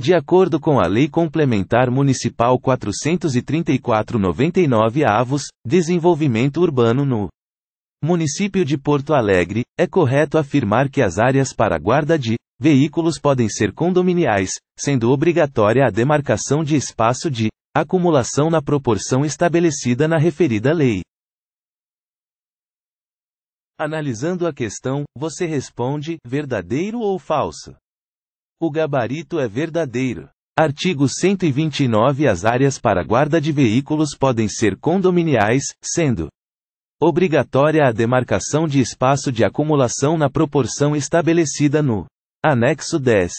De acordo com a Lei Complementar Municipal 434-99 Avos, Desenvolvimento Urbano no Município de Porto Alegre, é correto afirmar que as áreas para guarda de veículos podem ser condominiais, sendo obrigatória a demarcação de espaço de acumulação na proporção estabelecida na referida lei. Analisando a questão, você responde verdadeiro ou falso? O gabarito é verdadeiro. Artigo 129 As áreas para guarda de veículos podem ser condominiais, sendo obrigatória a demarcação de espaço de acumulação na proporção estabelecida no anexo 10.